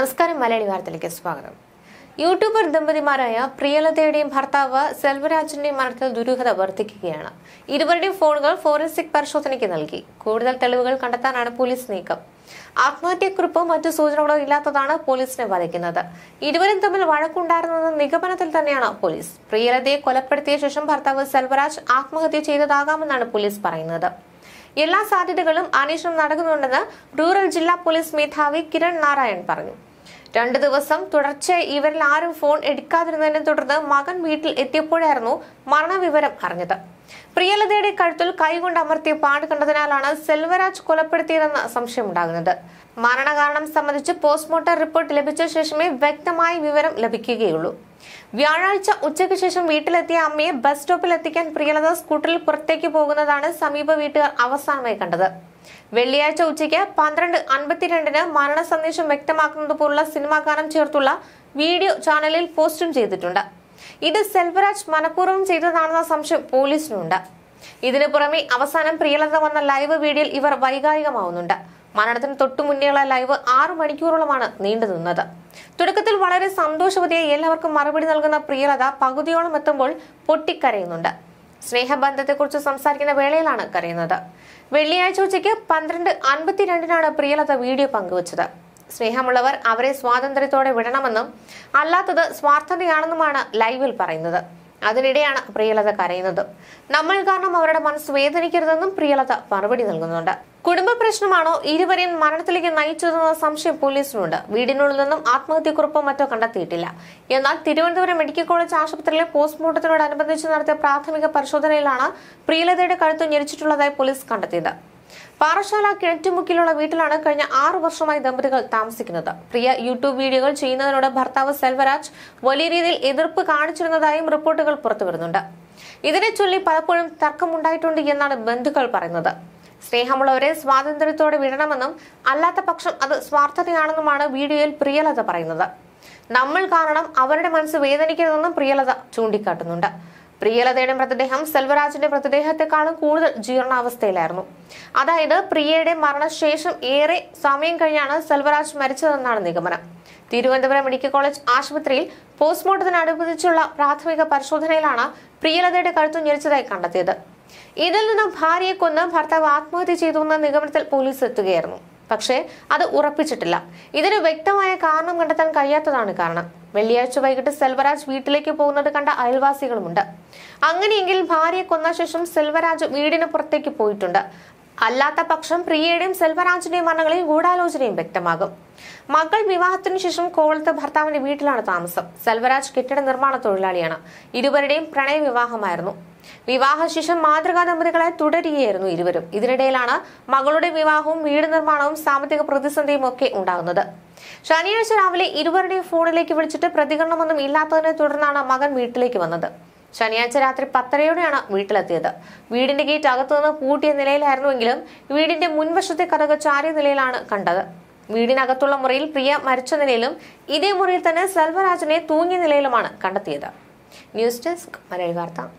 നമസ്കാരം മലയാളി വാർത്തയിലേക്ക് സ്വാഗതം യൂട്യൂബർ ദമ്പതിമാരായ പ്രിയലതയുടെയും ഭർത്താവ് സെൽവരാജിന്റെയും മരണത്തിൽ ദുരൂഹത വർദ്ധിക്കുകയാണ് ഇരുവരുടെയും ഫോണുകൾ ഫോറൻസിക് പരിശോധനയ്ക്ക് നൽകി കൂടുതൽ തെളിവുകൾ കണ്ടെത്താനാണ് പോലീസ് നീക്കം ആത്മഹത്യക്കുറിപ്പോ മറ്റു സൂചനകളോ ഇല്ലാത്തതാണ് പോലീസിനെ വധിക്കുന്നത് ഇരുവരും തമ്മിൽ വഴക്കുണ്ടായിരുന്നെന്ന നിഗമനത്തിൽ തന്നെയാണ് പോലീസ് പ്രിയലതയെ കൊലപ്പെടുത്തിയ ശേഷം ഭർത്താവ് സെൽവരാജ് ആത്മഹത്യ ചെയ്തതാകാമെന്നാണ് പോലീസ് പറയുന്നത് എല്ലാ സാധ്യതകളും അന്വേഷണം നടക്കുന്നുണ്ടെന്ന് റൂറൽ ജില്ലാ പോലീസ് മേധാവി കിരൺ നാരായൺ പറഞ്ഞു രണ്ട് ദിവസം തുടർച്ചയായി ഇവരിൽ ആരും ഫോൺ എടുക്കാതിരുന്നതിനെ തുടർന്ന് മകൻ വീട്ടിൽ എത്തിയപ്പോഴായിരുന്നു മരണവിവരം അറിഞ്ഞത് പ്രിയലതയുടെ കഴുത്തിൽ കൈകൊണ്ട് അമർത്തിയ പാട് കണ്ടതിനാലാണ് സെൽവരാജ് സംശയം സംശയമുണ്ടാകുന്നത് മരണകാരണം സംബന്ധിച്ച് പോസ്റ്റ്മോർട്ടം റിപ്പോർട്ട് ലഭിച്ച ശേഷമേ വ്യക്തമായ വിവരം ലഭിക്കുകയുള്ളൂ വ്യാഴാഴ്ച ഉച്ചയ്ക്ക് ശേഷം വീട്ടിലെത്തിയ അമ്മയെ ബസ് സ്റ്റോപ്പിൽ എത്തിക്കാൻ പ്രിയലത സ്കൂട്ടറിൽ പുറത്തേക്ക് പോകുന്നതാണ് സമീപ വീട്ടുകാർ അവസാനമായി കണ്ടത് വെള്ളിയാഴ്ച ഉച്ചയ്ക്ക് പന്ത്രണ്ട് അൻപത്തിരണ്ടിന് മരണ സന്ദേശം വ്യക്തമാക്കുന്നത് പോലുള്ള സിനിമാ ഗാനം ചേർത്തുള്ള വീഡിയോ ചാനലിൽ പോസ്റ്റും ചെയ്തിട്ടുണ്ട് ഇത് സെൽവരാജ് മനഃപൂർവ്വം ചെയ്തതാണെന്ന സംശയം പോലീസിനുണ്ട് ഇതിനു പുറമെ അവസാനം പ്രിയലത വന്ന ലൈവ് വീഡിയോയിൽ ഇവർ വൈകാരികമാവുന്നുണ്ട് മരണത്തിന് തൊട്ടു മുന്നേയുള്ള ലൈവ് ആറു മണിക്കൂറോളമാണ് നീണ്ടു നിന്നത് തുടക്കത്തിൽ വളരെ സന്തോഷവതിയായി എല്ലാവർക്കും മറുപടി നൽകുന്ന പ്രിയലത പകുതിയോളം എത്തുമ്പോൾ പൊട്ടിക്കരയുന്നുണ്ട് സ്നേഹബന്ധത്തെക്കുറിച്ച് സംസാരിക്കുന്ന വേളയിലാണ് കരയുന്നത് വെള്ളിയാഴ്ച ഉച്ചയ്ക്ക് പന്ത്രണ്ട് അൻപത്തിരണ്ടിനാണ് പ്രിയലത വീഡിയോ പങ്കുവച്ചത് സ്നേഹമുള്ളവർ അവരെ സ്വാതന്ത്ര്യത്തോടെ വിടണമെന്നും അല്ലാത്തത് സ്വാർത്ഥതയാണെന്നുമാണ് ലൈവിൽ പറയുന്നത് അതിനിടെയാണ് പ്രിയലത കരയുന്നത് നമ്മൾ കാരണം അവരുടെ മനസ്സ് വേദനിക്കരുതെന്നും പ്രിയലത മറുപടി നൽകുന്നുണ്ട് കുടുംബ പ്രശ്നമാണോ ഇരുവരെയും മരണത്തിലേക്ക് നയിച്ചതെന്ന സംശയം പോലീസിനുണ്ട് വീടിനുള്ളിൽ നിന്നും ആത്മഹത്യക്കുറിപ്പോ മറ്റോ കണ്ടെത്തിയിട്ടില്ല എന്നാൽ തിരുവനന്തപുരം മെഡിക്കൽ കോളേജ് ആശുപത്രിയിലെ പോസ്റ്റ്മോർട്ടത്തിനോടനുബന്ധിച്ച് നടത്തിയ പ്രാഥമിക പരിശോധനയിലാണ് പ്രിയലതയുടെ കഴുത്ത് ഞെരിച്ചിട്ടുള്ളതായി പോലീസ് കണ്ടെത്തിയത് പാറശാല കിഴറ്റുമുക്കിലുള്ള വീട്ടിലാണ് കഴിഞ്ഞ ആറു വർഷമായി ദമ്പതികൾ താമസിക്കുന്നത് പ്രിയ യൂട്യൂബ് വീഡിയോകൾ ചെയ്യുന്നതിനോട് ഭർത്താവ് സെൽവരാജ് വലിയ രീതിയിൽ എതിർപ്പ് കാണിച്ചിരുന്നതായും റിപ്പോർട്ടുകൾ പുറത്തുവരുന്നുണ്ട് ഇതിനെ ചൊല്ലി പലപ്പോഴും തർക്കമുണ്ടായിട്ടുണ്ട് എന്നാണ് ബന്ധുക്കൾ പറയുന്നത് സ്നേഹമുള്ളവരെ സ്വാതന്ത്ര്യത്തോടെ വിടണമെന്നും അല്ലാത്ത പക്ഷം അത് സ്വാർത്ഥതയാണെന്നുമാണ് വീഡിയോയിൽ പ്രിയലത പറയുന്നത് നമ്മൾ കാരണം അവരുടെ മനസ്സ് വേദനിക്കരുതെന്നും പ്രിയലത ചൂണ്ടിക്കാട്ടുന്നുണ്ട് പ്രിയലതയുടെ മൃതദേഹം സെൽവരാജിന്റെ മൃതദേഹത്തെക്കാളും കൂടുതൽ ജീർണാവസ്ഥയിലായിരുന്നു അതായത് പ്രിയയുടെ മരണശേഷം ഏറെ സമയം കഴിഞ്ഞാണ് സെൽവരാജ് മരിച്ചതെന്നാണ് നിഗമനം തിരുവനന്തപുരം മെഡിക്കൽ കോളേജ് ആശുപത്രിയിൽ പോസ്റ്റ്മോർട്ടത്തിനനുബന്ധിച്ചുള്ള പ്രാഥമിക പരിശോധനയിലാണ് പ്രിയലതയുടെ കഴുത്തു ഞെരിച്ചതായി കണ്ടെത്തിയത് ഇതിൽ നിന്നും ഭാര്യയെ കൊന്ന് ഭർത്താവ് ആത്മഹത്യ ചെയ്തു എന്ന നിഗമനത്തിൽ പോലീസ് എത്തുകയായിരുന്നു പക്ഷേ അത് ഉറപ്പിച്ചിട്ടില്ല ഇതിന് വ്യക്തമായ കാരണം കണ്ടെത്താൻ കഴിയാത്തതാണ് കാരണം വെള്ളിയാഴ്ച വൈകിട്ട് സെൽവരാജ് വീട്ടിലേക്ക് പോകുന്നത് കണ്ട അയൽവാസികളുമുണ്ട് അങ്ങനെയെങ്കിൽ ഭാര്യയെ കൊന്ന ശേഷം സെൽവരാജ് വീടിന് പുറത്തേക്ക് പോയിട്ടുണ്ട് അല്ലാത്ത പക്ഷം പ്രിയയുടെയും സെൽവരാജിന്റെയും മരണങ്ങളെയും ഗൂഢാലോചനയും വ്യക്തമാകും മകൾ വിവാഹത്തിനു ശേഷം കോവളത്ത് ഭർത്താവിന്റെ വീട്ടിലാണ് താമസം സെൽവരാജ് കെട്ടിട നിർമ്മാണ തൊഴിലാളിയാണ് ഇരുവരുടെയും പ്രണയ വിവാഹമായിരുന്നു വിവാഹശേഷം മാതൃകാ ദമ്പതികളെ തുടരുകയായിരുന്നു ഇരുവരും ഇതിനിടയിലാണ് മകളുടെ വിവാഹവും വീട് നിർമ്മാണവും സാമ്പത്തിക പ്രതിസന്ധിയും ഒക്കെ ഉണ്ടാകുന്നത് ശനിയാഴ്ച രാവിലെ ഇരുവരുടെയും ഫോണിലേക്ക് വിളിച്ചിട്ട് പ്രതികരണമൊന്നും ഇല്ലാത്തതിനെ തുടർന്നാണ് മകൻ വീട്ടിലേക്ക് വന്നത് ശനിയാഴ്ച രാത്രി പത്തരയോടെയാണ് വീട്ടിലെത്തിയത് വീടിന്റെ ഗേറ്റ് അകത്തുനിന്ന് പൂട്ടിയ നിലയിലായിരുന്നുവെങ്കിലും വീടിന്റെ മുൻവശത്തെ കഥക ചാരിയ നിലയിലാണ് കണ്ടത് വീടിനകത്തുള്ള മുറിയിൽ പ്രിയ മരിച്ച നിലയിലും ഇതേ മുറിയിൽ തന്നെ സെൽവരാജനെ തൂങ്ങിയ നിലയിലുമാണ് കണ്ടെത്തിയത് ന്യൂസ് ഡെസ്ക് മലയാളി വാർത്ത